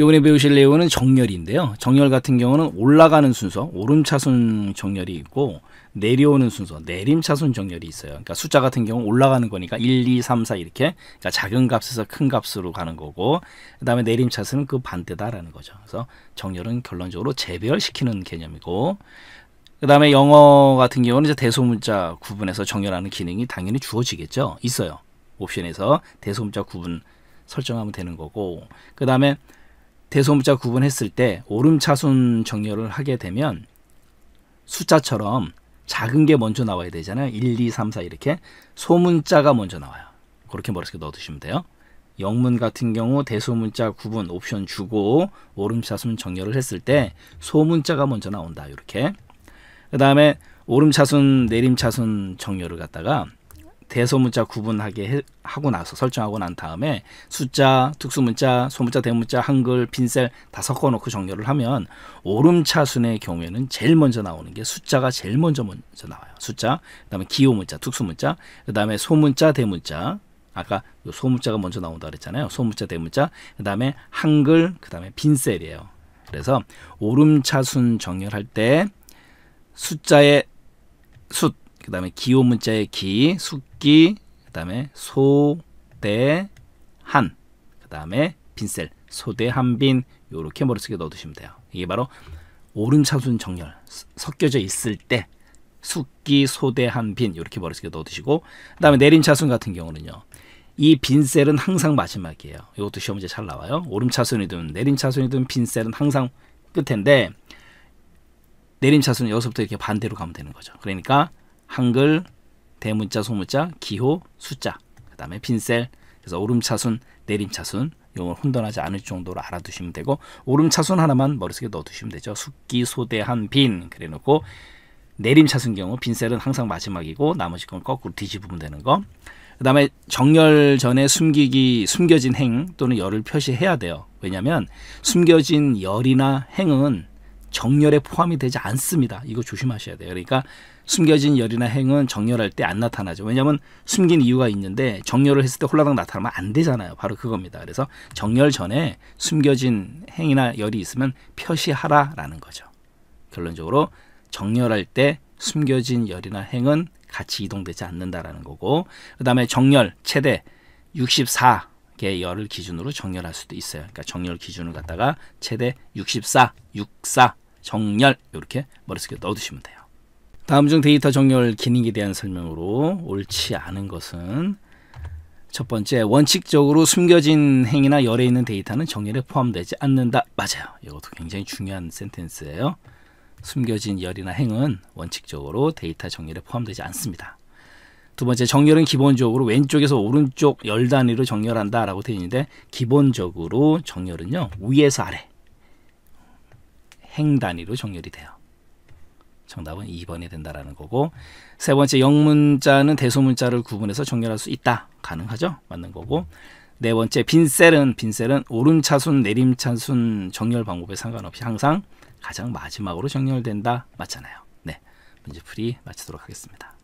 이번에 배우실 내용은 정렬인데요. 정렬 같은 경우는 올라가는 순서, 오름차순 정렬이 있고 내려오는 순서, 내림차순 정렬이 있어요. 그러니까 숫자 같은 경우 올라가는 거니까 1, 2, 3, 4 이렇게 그러니까 작은 값에서 큰 값으로 가는 거고 그다음에 내림차순은 그 반대다라는 거죠. 그래서 정렬은 결론적으로 재배열시키는 개념이고 그 다음에 영어 같은 경우는 이제 대소문자 구분해서 정렬하는 기능이 당연히 주어지겠죠. 있어요. 옵션에서 대소문자 구분 설정하면 되는 거고 그 다음에 대소문자 구분했을 때 오름차순 정렬을 하게 되면 숫자처럼 작은 게 먼저 나와야 되잖아요. 1, 2, 3, 4 이렇게 소문자가 먼저 나와요. 그렇게 머릿속에 넣어두시면 돼요. 영문 같은 경우 대소문자 구분 옵션 주고 오름차순 정렬을 했을 때 소문자가 먼저 나온다. 이렇게 그 다음에 오름차순 내림차순 정렬을 갖다가 대소문자 구분하게 해, 하고 나서 설정하고 난 다음에 숫자, 특수문자, 소문자, 대문자, 한글, 빈셀 다 섞어놓고 정렬을 하면 오름차순의 경우에는 제일 먼저 나오는 게 숫자가 제일 먼저 먼저 나와요. 숫자, 그다음에 기호문자, 특수문자, 그다음에 소문자, 대문자. 아까 소문자가 먼저 나온다 그랬잖아요. 소문자, 대문자, 그다음에 한글, 그다음에 빈셀이에요. 그래서 오름차순 정렬할 때 숫자의 숫그 다음에 기호 문자의 기, 숫기그 다음에 소, 대, 한, 그 다음에 빈셀, 소대, 한빈 요렇게 머릿속에 넣어두시면 돼요. 이게 바로 오름차순 정렬 섞여져 있을 때숫기 소대, 한빈 요렇게 머릿속에 넣어두시고 그 다음에 내린차순 같은 경우는요. 이 빈셀은 항상 마지막이에요. 이것도 시험 문제 잘 나와요. 오름차순이든 내림차순이든 빈셀은 항상 끝인데 내림차순은 여기서부터 이렇게 반대로 가면 되는 거죠. 그러니까 한글, 대문자, 소문자, 기호, 숫자, 그 다음에 핀셀, 그래서 오름차순, 내림차순 이걸 혼돈하지 않을 정도로 알아두시면 되고 오름차순 하나만 머릿속에 넣어두시면 되죠. 숙기, 소대한, 빈 그래놓고 내림차순 경우 빈셀은 항상 마지막이고 나머지 건 거꾸로 뒤집으면 되는 거. 그 다음에 정렬 전에 숨기기, 숨겨진 행 또는 열을 표시해야 돼요. 왜냐하면 숨겨진 열이나 행은 정열에 포함이 되지 않습니다. 이거 조심하셔야 돼요. 그러니까 숨겨진 열이나 행은 정열할 때 안 나타나죠. 왜냐하면 숨긴 이유가 있는데 정열을 했을 때 홀라당 나타나면 안 되잖아요. 바로 그겁니다. 그래서 정열 전에 숨겨진 행이나 열이 있으면 표시하라라는 거죠. 결론적으로 정열할 때 숨겨진 열이나 행은 같이 이동되지 않는다라는 거고 그다음에 정열 최대 64 계열을 기준으로 정렬할 수도 있어요. 그러니까 정렬 기준을 갖다가 최대 64, 64 정렬 이렇게 머릿속에 넣어두시면 돼요. 다음 중 데이터 정렬 기능에 대한 설명으로 옳지 않은 것은 첫 번째 원칙적으로 숨겨진 행위나 열에 있는 데이터는 정렬에 포함되지 않는다. 맞아요. 이것도 굉장히 중요한 센텐스예요. 숨겨진 열이나 행은 원칙적으로 데이터 정렬에 포함되지 않습니다. 두 번째 정렬은 기본적으로 왼쪽에서 오른쪽 열 단위로 정렬한다라고 되어 있는데 기본적으로 정렬은요 위에서 아래 행 단위로 정렬이 돼요. 정답은 2번이 된다라는 거고 세 번째 영문자는 대소문자를 구분해서 정렬할 수 있다 가능하죠 맞는 거고 네 번째 빈셀은 빈셀은 오름차순 내림차순 정렬 방법에 상관없이 항상 가장 마지막으로 정렬된다 맞잖아요 네 문제풀이 마치도록 하겠습니다.